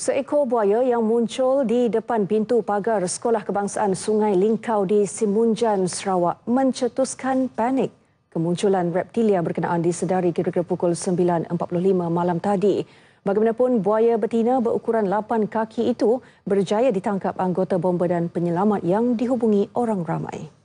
Seekor buaya yang muncul di depan pintu pagar Sekolah Kebangsaan Sungai Lingkau di Simunjan, Sarawak mencetuskan panik. Kemunculan reptilia berkenaan disedari kira-kira pukul 9.45 malam tadi. Bagaimanapun, buaya betina berukuran 8 kaki itu berjaya ditangkap anggota bomba dan penyelamat yang dihubungi orang ramai.